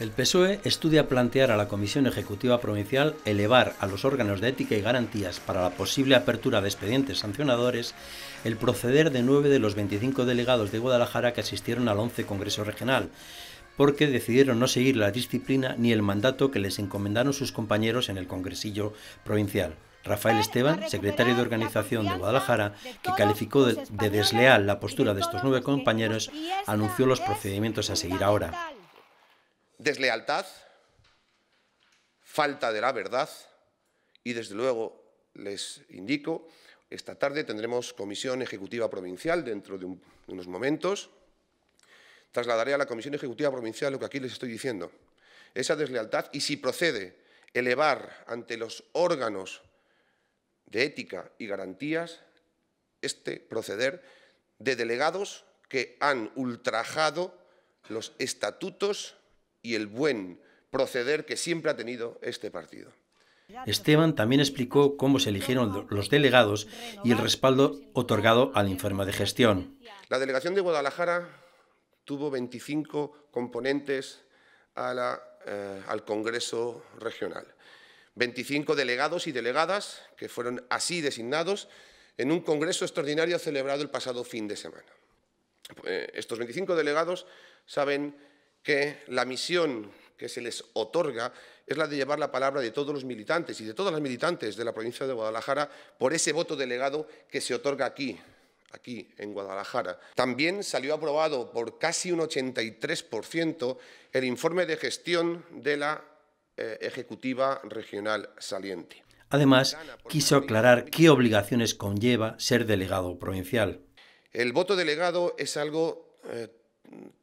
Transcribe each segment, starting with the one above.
El PSOE estudia plantear a la Comisión Ejecutiva Provincial elevar a los órganos de ética y garantías para la posible apertura de expedientes sancionadores el proceder de nueve de los 25 delegados de Guadalajara que asistieron al 11 Congreso Regional, porque decidieron no seguir la disciplina ni el mandato que les encomendaron sus compañeros en el Congresillo Provincial. Rafael Esteban, secretario de organización de Guadalajara, que calificó de, desleal la postura de estos nueve compañeros, anunció los procedimientos a seguir ahora deslealtad, falta de la verdad y, desde luego, les indico, esta tarde tendremos comisión ejecutiva provincial dentro de, unos momentos. Trasladaré a la comisión ejecutiva provincial lo que aquí les estoy diciendo. Esa deslealtad y si procede elevar ante los órganos de ética y garantías este proceder de delegados que han ultrajado los estatutos y el buen proceder que siempre ha tenido este partido. Esteban también explicó cómo se eligieron los delegados y el respaldo otorgado al informe de gestión. La delegación de Guadalajara tuvo 25 componentes eh, al Congreso Regional. 25 delegados y delegadas que fueron así designados en un congreso extraordinario celebrado el pasado fin de semana. Eh, estos 25 delegados saben que la misión que se les otorga es la de llevar la palabra de todos los militantes y de todas las militantes de la provincia de Guadalajara por ese voto delegado que se otorga aquí, aquí en Guadalajara. También salió aprobado por casi un 83% el informe de gestión de la eh, Ejecutiva Regional saliente. Además, quiso aclarar qué obligaciones conlleva ser delegado provincial. El voto delegado es algo eh,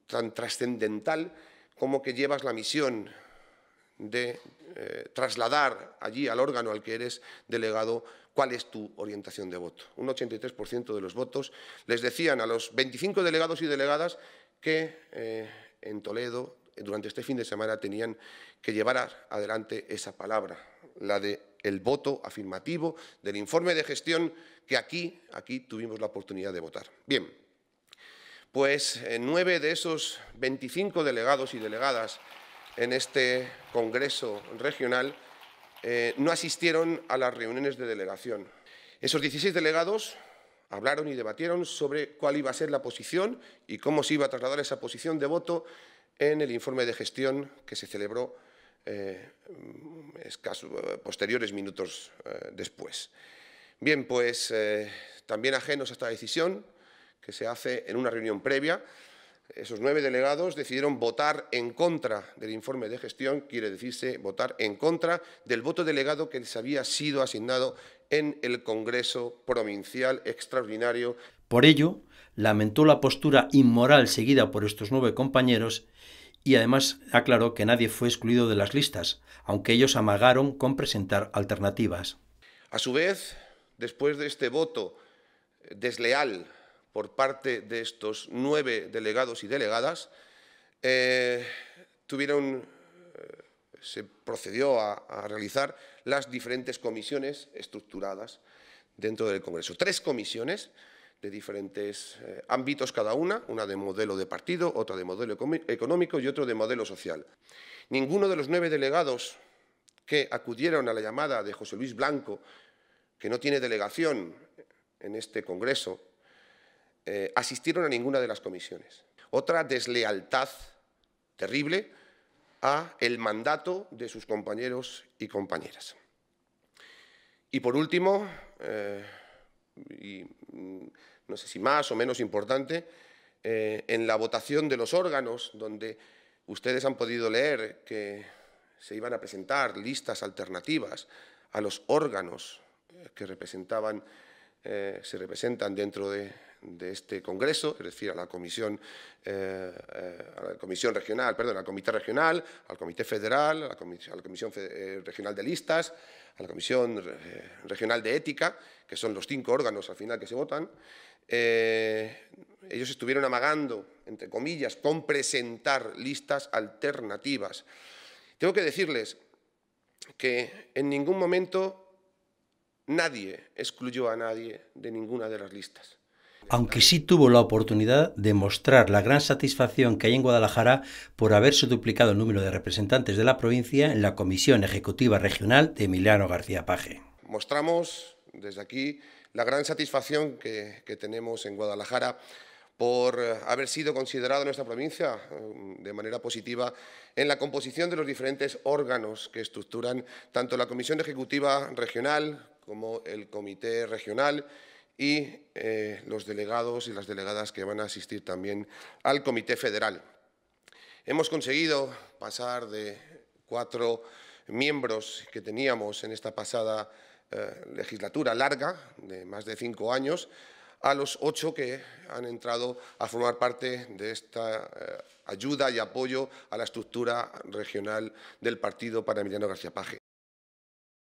tan trascendental como que llevas la misión de eh, trasladar allí al órgano al que eres delegado cuál es tu orientación de voto. Un 83% de los votos les decían a los 25 delegados y delegadas que eh, en Toledo durante este fin de semana tenían que llevar adelante esa palabra, la de el voto afirmativo del informe de gestión que aquí, aquí tuvimos la oportunidad de votar. Bien, pues eh, nueve de esos 25 delegados y delegadas en este Congreso regional eh, no asistieron a las reuniones de delegación. Esos 16 delegados hablaron y debatieron sobre cuál iba a ser la posición y cómo se iba a trasladar esa posición de voto en el informe de gestión que se celebró eh, posteriores minutos después. Bien, pues también ajenos a esta decisión, que se hace en una reunión previa. Esos nueve delegados decidieron votar en contra del informe de gestión, quiere decirse votar en contra del voto delegado que les había sido asignado en el Congreso Provincial Extraordinario. Por ello, lamentó la postura inmoral seguida por estos nueve compañeros y además aclaró que nadie fue excluido de las listas, aunque ellos amagaron con presentar alternativas. A su vez, después de este voto desleal por parte de estos nueve delegados y delegadas, eh, eh, se procedió a, realizar las diferentes comisiones estructuradas dentro del Congreso. Tres comisiones de diferentes eh, ámbitos cada una, una de modelo de partido, otra de modelo económico y otra de modelo social. Ninguno de los nueve delegados que acudieron a la llamada de José Luis Blanco, que no tiene delegación en este Congreso, eh, asistieron a ninguna de las comisiones. Otra deslealtad terrible a el mandato de sus compañeros y compañeras. Y por último, eh, y mm, no sé si más o menos importante, eh, en la votación de los órganos, donde ustedes han podido leer que se iban a presentar listas alternativas a los órganos que representaban eh, se representan dentro de, este Congreso, es decir, a la Comisión, eh, eh, a la comisión Regional, perdón, al Comité Regional, al Comité Federal, a la Comisión, Regional de Listas, a la Comisión Regional de Ética, que son los cinco órganos al final que se votan. ellos estuvieron amagando, entre comillas, con presentar listas alternativas. Tengo que decirles que en ningún momento Nadie excluyó a nadie de ninguna de las listas. Aunque sí tuvo la oportunidad de mostrar la gran satisfacción que hay en Guadalajara por haberse duplicado el número de representantes de la provincia en la Comisión Ejecutiva Regional de Emiliano García Paje. Mostramos desde aquí la gran satisfacción que, que tenemos en Guadalajara por eh, haber sido considerada nuestra provincia eh, de manera positiva en la composición de los diferentes órganos que estructuran tanto la Comisión Ejecutiva Regional como el comité regional y eh, los delegados y las delegadas que van a asistir también al comité federal. Hemos conseguido pasar de cuatro miembros que teníamos en esta pasada eh, legislatura larga, de más de cinco años, a los ocho que han entrado a formar parte de esta eh, ayuda y apoyo a la estructura regional del Partido emiliano García Paje.